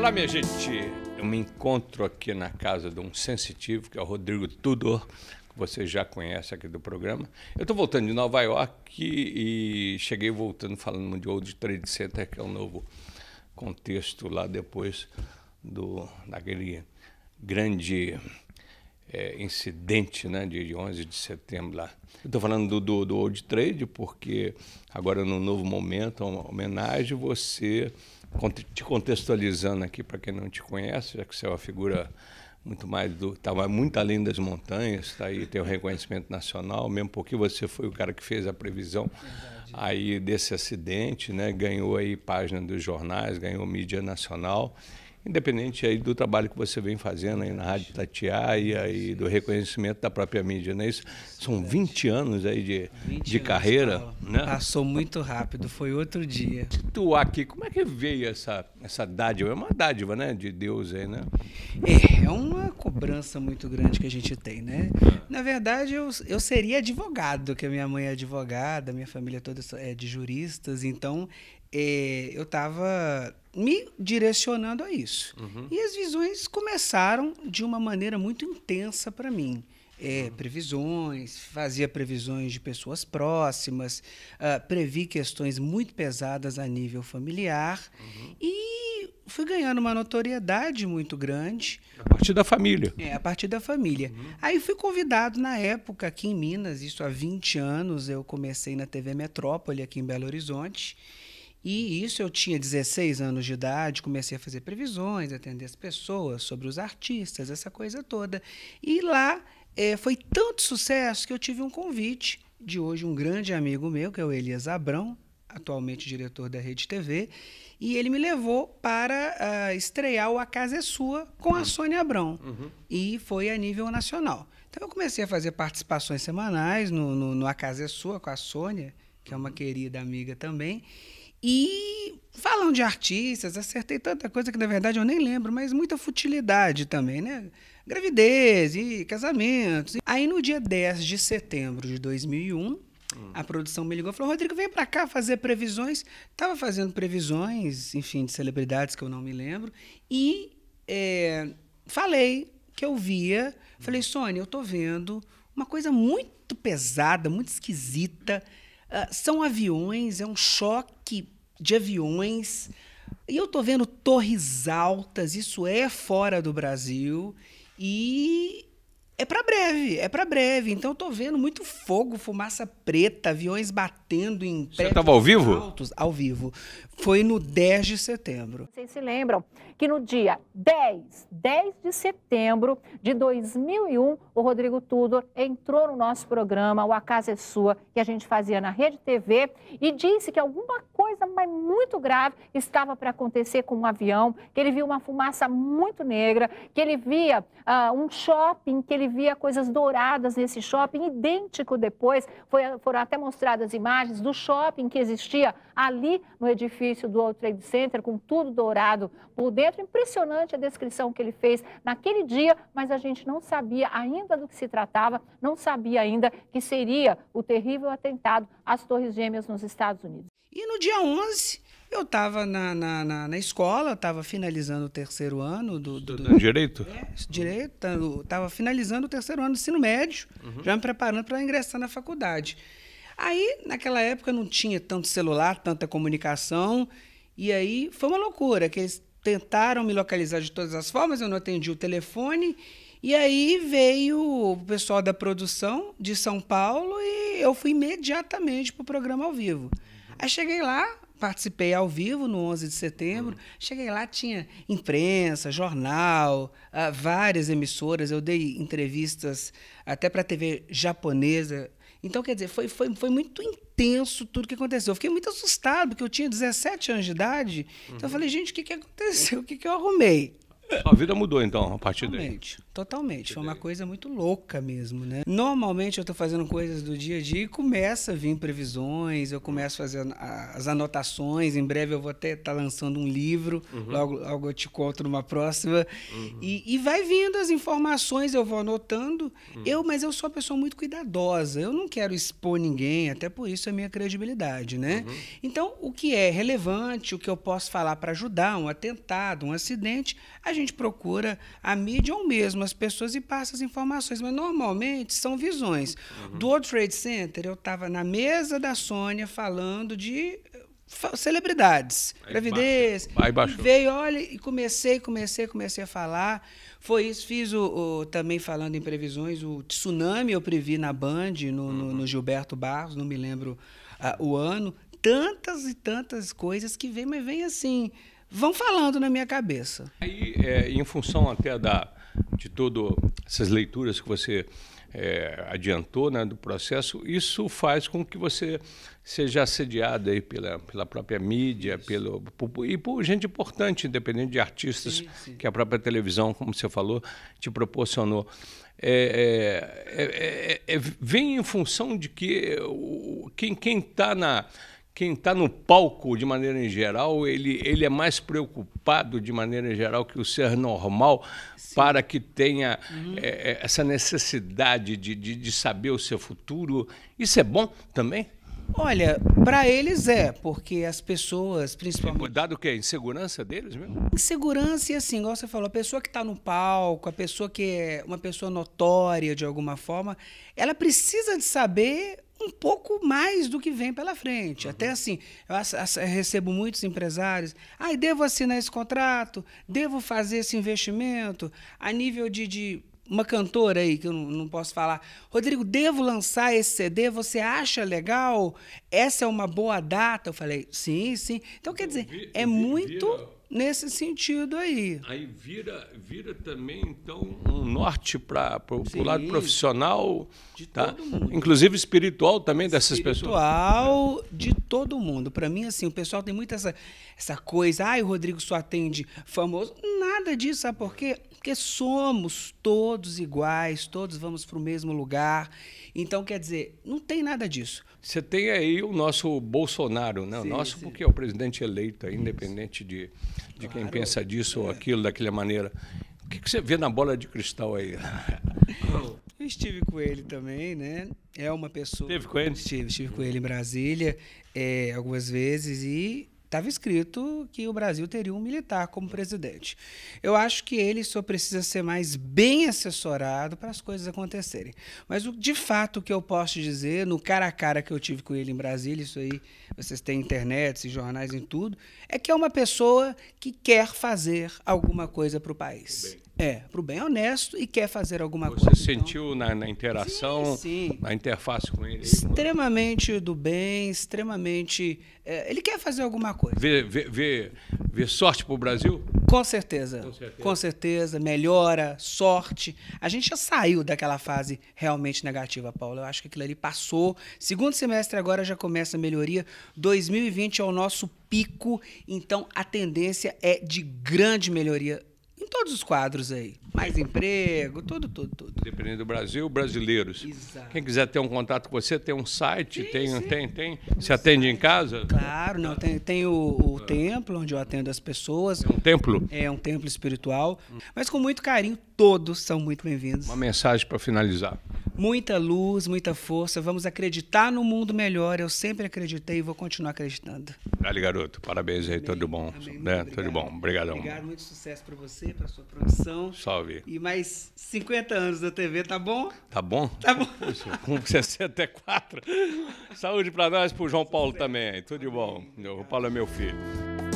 Olá, minha gente. Eu me encontro aqui na casa de um sensitivo, que é o Rodrigo Tudor, que você já conhece aqui do programa. Eu estou voltando de Nova York e cheguei voltando falando de Old Trade Center, que é o um novo contexto lá depois do daquele grande é, incidente né, de 11 de setembro lá. Estou falando do, do, do, Old Trade porque agora, no novo momento, é uma homenagem, você te contextualizando aqui para quem não te conhece, já que você é uma figura muito mais do. Estava tá muito além das montanhas, está aí, tem o um reconhecimento nacional, mesmo porque você foi o cara que fez a previsão aí desse acidente, né? ganhou aí página dos jornais, ganhou mídia nacional independente aí do trabalho que você vem fazendo aí na Rádio Tatiaia e do reconhecimento da própria mídia, né? Isso são 20 anos aí de, de carreira, anos, né? Passou muito rápido, foi outro dia. Tu aqui, como é que veio essa essa dádiva? É uma dádiva, né, de Deus aí, né? É, é uma cobrança muito grande que a gente tem, né? É. Na verdade, eu, eu seria advogado, que a minha mãe é advogada, minha família toda é de juristas, então é, eu estava me direcionando a isso. Uhum. E as visões começaram de uma maneira muito intensa para mim. É, uhum. Previsões, fazia previsões de pessoas próximas, uh, previ questões muito pesadas a nível familiar uhum. e fui ganhando uma notoriedade muito grande. A partir da família. É, a partir da família. Uhum. Aí fui convidado na época aqui em Minas, isso há 20 anos, eu comecei na TV Metrópole aqui em Belo Horizonte. E isso eu tinha 16 anos de idade, comecei a fazer previsões, atender as pessoas sobre os artistas, essa coisa toda. E lá é, foi tanto sucesso que eu tive um convite de hoje um grande amigo meu, que é o Elias Abrão, atualmente diretor da Rede TV, e ele me levou para uh, estrear o A Casa é Sua com a Sônia Abrão. Uhum. E foi a nível nacional. Então eu comecei a fazer participações semanais no, no, no A Casa é Sua com a Sônia, que é uma uhum. querida amiga também. E falando de artistas, acertei tanta coisa que na verdade eu nem lembro, mas muita futilidade também, né? Gravidez e casamentos. Aí no dia 10 de setembro de 2001, Hum. A produção me ligou e falou: Rodrigo, vem para cá fazer previsões. Tava fazendo previsões, enfim, de celebridades que eu não me lembro. E é, falei que eu via. Falei, hum. Sônia, eu tô vendo uma coisa muito pesada, muito esquisita. Uh, são aviões, é um choque de aviões. E eu tô vendo torres altas, isso é fora do Brasil. E é para breve, é para breve. Então eu tô vendo muito fogo, fumaça preta, aviões batendo em Você estava ao vivo? Altos, ao vivo. Foi no 10 de setembro. Vocês se lembram que no dia 10, 10 de setembro de 2001, o Rodrigo Tudor entrou no nosso programa O A Casa é Sua, que a gente fazia na Rede TV, e disse que alguma coisa mas muito grave estava para acontecer com um avião, que ele viu uma fumaça muito negra, que ele via uh, um shopping que ele via coisas douradas nesse shopping, idêntico depois. Foi, foram até mostradas imagens do shopping que existia ali no edifício do World Trade Center, com tudo dourado por dentro. Impressionante a descrição que ele fez naquele dia, mas a gente não sabia ainda do que se tratava, não sabia ainda que seria o terrível atentado às Torres Gêmeas nos Estados Unidos. E no dia 11, eu estava na, na, na, na, escola, estava finalizando o terceiro ano do. do, do... Direito? É, direito, tá, estava finalizando o terceiro ano do ensino médio, uhum. já me preparando para ingressar na faculdade. Aí, naquela época, não tinha tanto celular, tanta comunicação, e aí foi uma loucura, que eles tentaram me localizar de todas as formas, eu não atendi o telefone. E aí veio o pessoal da produção de São Paulo e eu fui imediatamente para o programa ao vivo. Aí cheguei lá, participei ao vivo no 11 de setembro. Hum. Cheguei lá, tinha imprensa, jornal, uh, várias emissoras. Eu dei entrevistas até para a TV japonesa. Então, quer dizer, foi, foi, foi muito intenso tudo que aconteceu. Eu fiquei muito assustado, porque eu tinha 17 anos de idade. Uhum. Então, eu uhum. falei, gente, o que, que aconteceu? O que, que eu arrumei? A vida mudou, então, a partir daí. Totalmente, foi uma coisa muito louca mesmo, né? Normalmente eu estou fazendo coisas do dia a dia e começa a vir previsões, eu começo a fazer as anotações, em breve eu vou até estar tá lançando um livro, uhum. logo, logo eu te conto numa próxima. Uhum. E, e, vai vindo as informações, eu vou anotando. Uhum. Eu, mas eu sou uma pessoa muito cuidadosa, eu não quero expor ninguém, até por isso a minha credibilidade, né? Uhum. Então, o que é relevante, o que eu posso falar para ajudar, um atentado, um acidente, a gente procura a mídia ou mesmo umas pessoas e passa as informações, mas normalmente são visões. Uhum. Do World Trade Center, eu estava na mesa da Sônia falando de celebridades, aí gravidez. Baixou, veio, olha, e comecei, comecei, comecei a falar. Foi isso, fiz o, o também falando em previsões, o tsunami eu previ na Band, no, uhum. no, no Gilberto Barros, não me lembro uh, o ano. Tantas e tantas coisas que vem, mas vem assim, vão falando na minha cabeça. Aí, é, em função até da, de todas essas leituras que você é, adiantou né, do processo, isso faz com que você seja assediado aí pela, pela própria mídia pelo, por, e por gente importante, independente de artistas sim, sim. que a própria televisão, como você falou, te proporcionou. É, é, é, é, é vem em função de que o, quem está na quem está no palco de maneira em geral, ele, ele é mais preocupado de maneira em geral que o ser normal Sim. para que tenha uhum. é, é essa necessidade de, de, de saber o seu futuro. Isso é bom também? Olha, para eles é, porque as pessoas, principalmente. Cuidado o quê? É insegurança deles mesmo? Insegurança e assim, igual você falou, a pessoa que está no palco, a pessoa que é uma pessoa notória de alguma forma, ela precisa de saber um pouco mais do que vem pela frente. Uhum. Até assim, eu, recebo muitos empresários. Ah, devo assinar esse contrato? Devo fazer esse investimento? A nível de, de uma cantora aí que eu não, não, posso falar. Rodrigo, devo lançar esse CD? Você acha legal? Essa é uma boa data? Eu falei, sim, sim. Então, quer dizer, vi, é vi, muito. Vira nesse sentido aí. Aí vira, vira também, então, um norte para o lado profissional. De tá? todo mundo. Inclusive espiritual também dessas espiritual pessoas. Espiritual de todo mundo. Para mim, assim, o pessoal tem muita essa, essa coisa, ai, o Rodrigo só atende famoso. Nada disso, sabe por quê? Porque somos todos iguais, todos vamos para o mesmo lugar. Então, quer dizer, não tem nada disso. Você tem aí o nosso Bolsonaro, né? o nosso sim. porque é o presidente eleito, independente de, de claro. quem pensa disso é. ou aquilo, daquela maneira. O que, que você vê na bola de cristal aí? Eu estive com ele também, né? É uma pessoa. Estive com ele? Estive, estive com ele em Brasília é, algumas vezes e Estava escrito que o Brasil teria um militar como presidente. Eu acho que ele só precisa ser mais bem assessorado para as coisas acontecerem. Mas o, de fato o que eu posso dizer, no cara a cara que eu tive com ele em Brasília, isso aí vocês têm internet, jornais, em tudo, é que é uma pessoa que quer fazer alguma coisa para o país. É, para o bem honesto e quer fazer alguma Você coisa. Você então. sentiu então... na, na, interação, sim, sim. na interface com ele? Extremamente do bem, extremamente. É, ele quer fazer alguma coisa coisa. Vê, vê, vê, vê sorte para o Brasil? Com certeza. Com certeza. Com certeza. Melhora, sorte. A gente já saiu daquela fase realmente negativa, Paulo. Eu acho que aquilo ali passou. Segundo semestre agora já começa a melhoria. 2020 é o nosso pico, então a tendência é de grande melhoria todos os quadros aí. Mais emprego, tudo, tudo, tudo. Dependendo do Brasil, brasileiros. Exato. Quem quiser ter um contato com você, tem um site, sim, tem, sim. tem, tem. Você atende em casa? Claro, não. Tem, tem o, o ah. templo onde eu atendo as pessoas. É um templo? É um templo espiritual. Mas com muito carinho, todos são muito bem-vindos. Uma mensagem para finalizar muita luz, muita força. Vamos acreditar no mundo melhor. Eu sempre acreditei e vou continuar acreditando. Vale, garoto. Parabéns aí, tudo bom. Né? Tudo bom. Obrigadão. Obrigado, muito sucesso para você, para sua produção. Salve. E mais 50 anos da TV, tá bom? Tá bom? Tá bom. com 64. Saúde para nós, para o João Paulo também. Tudo de bom. O Paulo é meu filho.